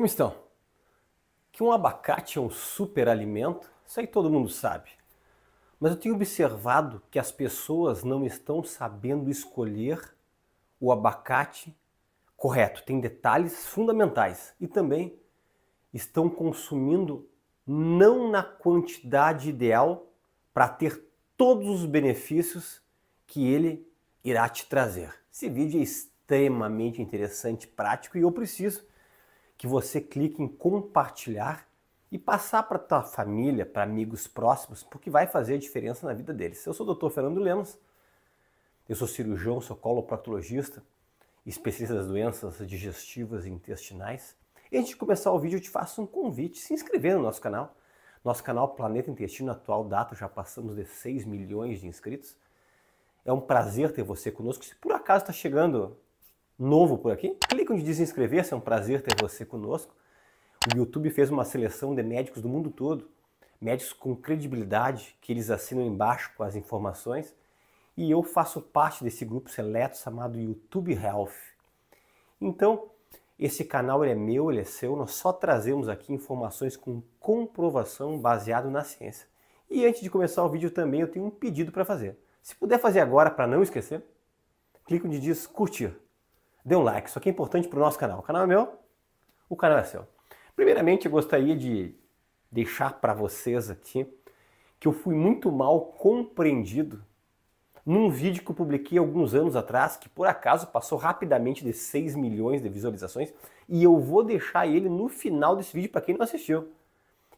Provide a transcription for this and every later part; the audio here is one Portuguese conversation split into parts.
Como estão? Que um abacate é um alimento, isso aí todo mundo sabe. Mas eu tenho observado que as pessoas não estão sabendo escolher o abacate correto. Tem detalhes fundamentais e também estão consumindo não na quantidade ideal para ter todos os benefícios que ele irá te trazer. Esse vídeo é extremamente interessante, prático e eu preciso que você clique em compartilhar e passar para tua família, para amigos próximos, porque vai fazer a diferença na vida deles. Eu sou o Dr. Fernando Lemos, eu sou cirurgião, sou coloproctologista, especialista das doenças digestivas e intestinais. E antes de começar o vídeo, eu te faço um convite, se inscrever no nosso canal. Nosso canal Planeta Intestino, atual data, já passamos de 6 milhões de inscritos. É um prazer ter você conosco. Se por acaso está chegando novo por aqui, clica onde diz inscrever-se, é um prazer ter você conosco. O YouTube fez uma seleção de médicos do mundo todo, médicos com credibilidade, que eles assinam embaixo com as informações, e eu faço parte desse grupo seleto chamado YouTube Health. Então, esse canal é meu, ele é seu, nós só trazemos aqui informações com comprovação baseado na ciência. E antes de começar o vídeo também eu tenho um pedido para fazer. Se puder fazer agora para não esquecer, clica onde diz curtir dê um like. Isso aqui é importante para o nosso canal. O canal é meu, o canal é seu. Primeiramente, eu gostaria de deixar para vocês aqui que eu fui muito mal compreendido num vídeo que eu publiquei alguns anos atrás, que por acaso passou rapidamente de 6 milhões de visualizações, e eu vou deixar ele no final desse vídeo para quem não assistiu.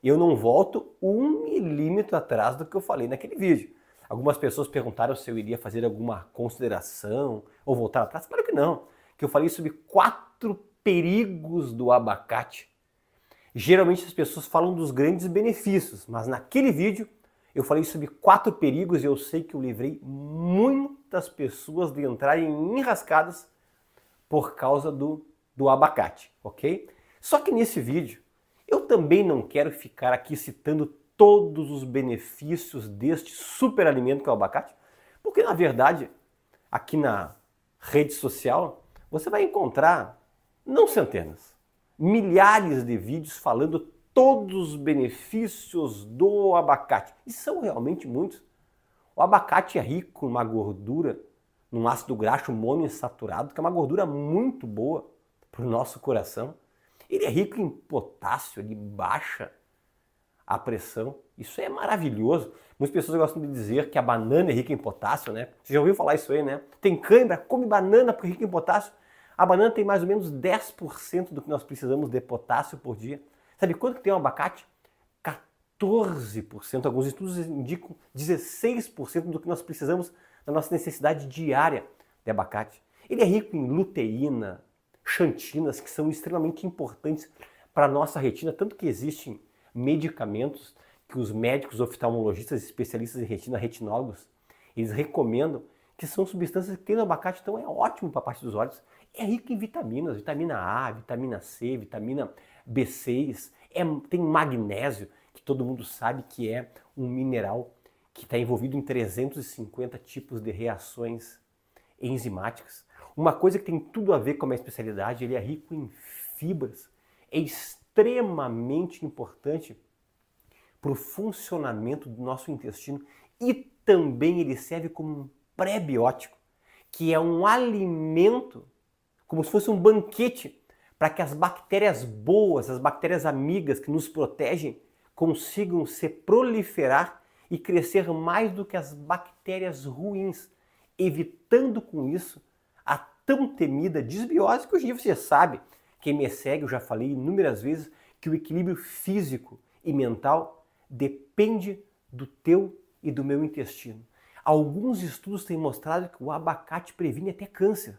Eu não volto um milímetro atrás do que eu falei naquele vídeo. Algumas pessoas perguntaram se eu iria fazer alguma consideração ou voltar atrás. Claro que não que eu falei sobre quatro perigos do abacate. Geralmente as pessoas falam dos grandes benefícios, mas naquele vídeo eu falei sobre quatro perigos e eu sei que eu livrei muitas pessoas de entrarem enrascadas por causa do, do abacate, ok? Só que nesse vídeo eu também não quero ficar aqui citando todos os benefícios deste superalimento que é o abacate, porque na verdade aqui na rede social você vai encontrar não centenas, milhares de vídeos falando todos os benefícios do abacate. E são realmente muitos. O abacate é rico em uma gordura, num ácido graxo monoinsaturado, que é uma gordura muito boa para o nosso coração. Ele é rico em potássio, ele baixa a pressão. Isso é maravilhoso. Muitas pessoas gostam de dizer que a banana é rica em potássio, né? Você já ouviu falar isso aí, né? Tem câimbra, come banana porque é rica em potássio. A banana tem mais ou menos 10% do que nós precisamos de potássio por dia. Sabe quanto que tem um abacate? 14%. Alguns estudos indicam 16% do que nós precisamos da nossa necessidade diária de abacate. Ele é rico em luteína, xantinas, que são extremamente importantes para a nossa retina, tanto que existem medicamentos que os médicos oftalmologistas, especialistas em retina, retinólogos, eles recomendam que são substâncias que tem no abacate, então é ótimo para a parte dos olhos é rico em vitaminas, vitamina A, vitamina C, vitamina B6, é, tem magnésio, que todo mundo sabe que é um mineral que está envolvido em 350 tipos de reações enzimáticas. Uma coisa que tem tudo a ver com a minha especialidade, ele é rico em fibras, é extremamente importante para o funcionamento do nosso intestino e também ele serve como um pré-biótico, que é um alimento como se fosse um banquete para que as bactérias boas, as bactérias amigas que nos protegem, consigam se proliferar e crescer mais do que as bactérias ruins, evitando com isso a tão temida desbiose que hoje você sabe. Quem me segue, eu já falei inúmeras vezes que o equilíbrio físico e mental depende do teu e do meu intestino. Alguns estudos têm mostrado que o abacate previne até câncer.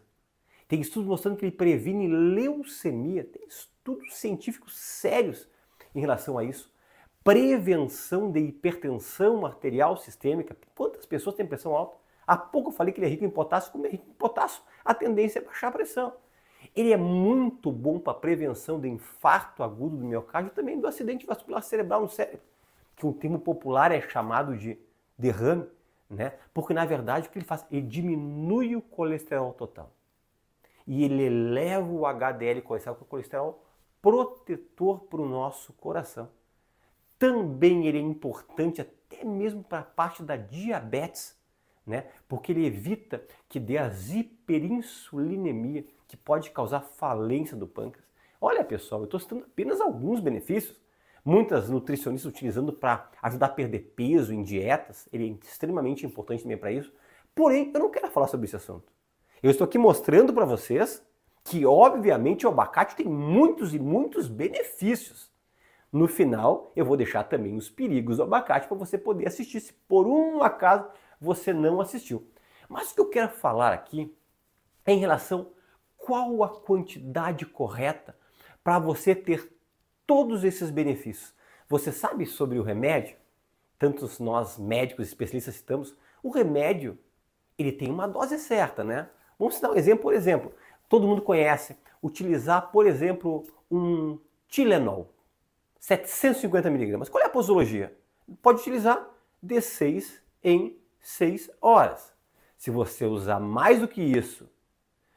Tem estudos mostrando que ele previne leucemia. Tem estudos científicos sérios em relação a isso. Prevenção de hipertensão arterial sistêmica. Quantas pessoas têm pressão alta? Há pouco eu falei que ele é rico em potássio. Como é rico em potássio, a tendência é baixar a pressão. Ele é muito bom para prevenção de infarto agudo do miocárdio e também do acidente vascular cerebral no cérebro, que um termo popular é chamado de derrame, né? Porque na verdade o que ele faz? Ele diminui o colesterol total e ele eleva o HDL colesterol, que é o colesterol protetor para o nosso coração. Também ele é importante até mesmo para a parte da diabetes, né? porque ele evita que dê as hiperinsulinemia, que pode causar falência do pâncreas. Olha pessoal, eu estou citando apenas alguns benefícios. Muitas nutricionistas utilizando para ajudar a perder peso em dietas, ele é extremamente importante também para isso. Porém, eu não quero falar sobre esse assunto. Eu estou aqui mostrando para vocês que, obviamente, o abacate tem muitos e muitos benefícios. No final, eu vou deixar também os perigos do abacate para você poder assistir, se por um acaso você não assistiu. Mas o que eu quero falar aqui é em relação qual a quantidade correta para você ter todos esses benefícios. Você sabe sobre o remédio? Tantos nós médicos especialistas citamos, o remédio ele tem uma dose certa, né? Vamos citar um exemplo, por exemplo. Todo mundo conhece utilizar, por exemplo, um Tilenol, 750 miligramas. Qual é a posologia? Pode utilizar de 6 em 6 horas. Se você usar mais do que isso,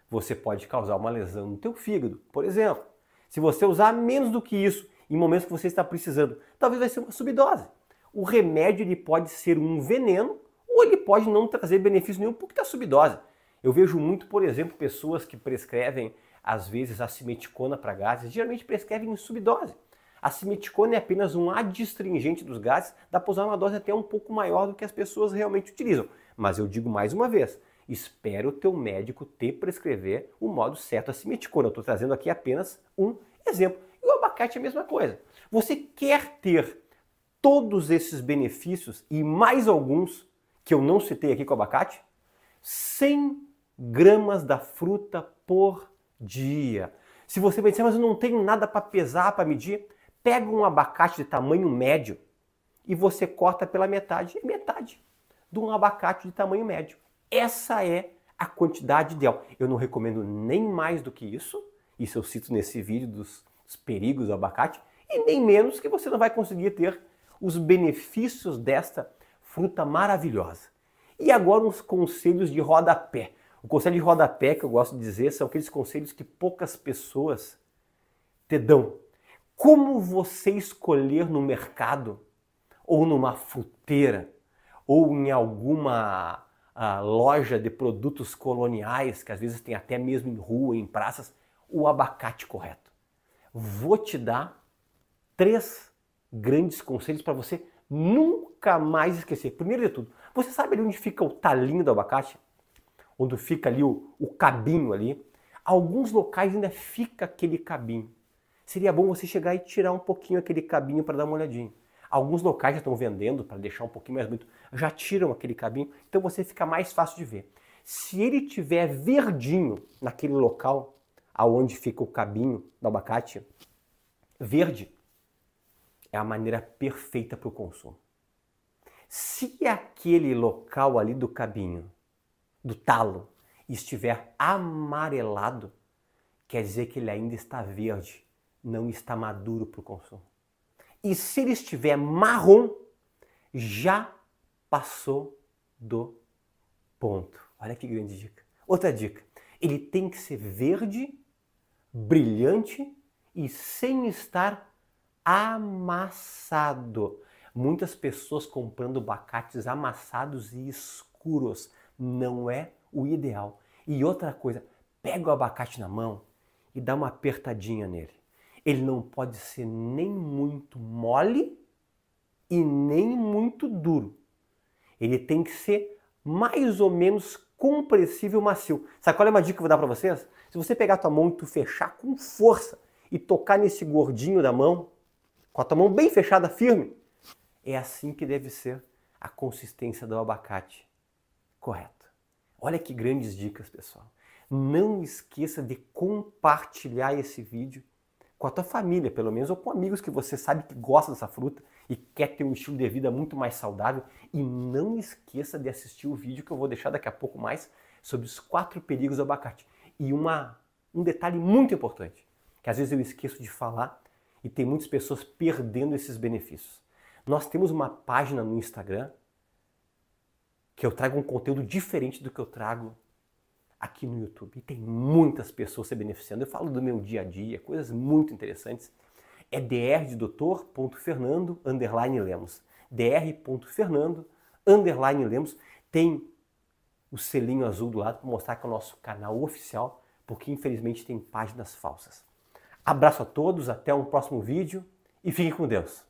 você pode causar uma lesão no teu fígado, por exemplo. Se você usar menos do que isso, em momentos que você está precisando, talvez vai ser uma subdose. O remédio ele pode ser um veneno ou ele pode não trazer benefício nenhum porque está subdose. Eu vejo muito, por exemplo, pessoas que prescrevem, às vezes, a simeticona para gases, geralmente prescrevem em subdose. A simeticona é apenas um adstringente dos gases, dá para usar uma dose até um pouco maior do que as pessoas realmente utilizam. Mas eu digo mais uma vez, espera o teu médico te prescrever o modo certo a simeticona. Eu estou trazendo aqui apenas um exemplo. E o abacate é a mesma coisa. Você quer ter todos esses benefícios e mais alguns que eu não citei aqui com o abacate? Sem gramas da fruta por dia. Se você pensar, mas eu não tenho nada para pesar, para medir, pega um abacate de tamanho médio e você corta pela metade, é metade de um abacate de tamanho médio. Essa é a quantidade ideal. Eu não recomendo nem mais do que isso, isso eu cito nesse vídeo dos, dos perigos do abacate, e nem menos que você não vai conseguir ter os benefícios desta fruta maravilhosa. E agora uns conselhos de rodapé. O conselho de rodapé que eu gosto de dizer são aqueles conselhos que poucas pessoas te dão. Como você escolher no mercado, ou numa fruteira, ou em alguma ah, loja de produtos coloniais, que às vezes tem até mesmo em rua, em praças, o abacate correto. Vou te dar três grandes conselhos para você nunca mais esquecer. Primeiro de tudo, você sabe ali onde fica o talinho do abacate? onde fica ali o, o cabinho ali, alguns locais ainda fica aquele cabinho. Seria bom você chegar e tirar um pouquinho aquele cabinho para dar uma olhadinha. Alguns locais já estão vendendo para deixar um pouquinho mais bonito, já tiram aquele cabinho, então você fica mais fácil de ver. Se ele tiver verdinho naquele local aonde fica o cabinho do abacate, verde é a maneira perfeita para o consumo. Se aquele local ali do cabinho do talo e estiver amarelado, quer dizer que ele ainda está verde, não está maduro para o consumo. E se ele estiver marrom, já passou do ponto. Olha que grande dica. Outra dica: ele tem que ser verde, brilhante e sem estar amassado. Muitas pessoas comprando bacates amassados e escuros não é o ideal. E outra coisa, pega o abacate na mão e dá uma apertadinha nele. Ele não pode ser nem muito mole e nem muito duro. Ele tem que ser mais ou menos compressível macio. Sabe qual é uma dica que eu vou dar para vocês? Se você pegar a tua mão e tu fechar com força e tocar nesse gordinho da mão, com a tua mão bem fechada, firme, é assim que deve ser a consistência do abacate correto. Olha que grandes dicas, pessoal. Não esqueça de compartilhar esse vídeo com a tua família, pelo menos, ou com amigos que você sabe que gosta dessa fruta e quer ter um estilo de vida muito mais saudável. E não esqueça de assistir o vídeo que eu vou deixar daqui a pouco mais sobre os quatro perigos do abacate. E uma, um detalhe muito importante, que às vezes eu esqueço de falar e tem muitas pessoas perdendo esses benefícios. Nós temos uma página no Instagram que eu trago um conteúdo diferente do que eu trago aqui no YouTube. E tem muitas pessoas se beneficiando. Eu falo do meu dia a dia, coisas muito interessantes. É dr de underline Lemos. dr.fernando underline Lemos. Tem o selinho azul do lado para mostrar que é o nosso canal oficial, porque infelizmente tem páginas falsas. Abraço a todos, até um próximo vídeo e fiquem com Deus.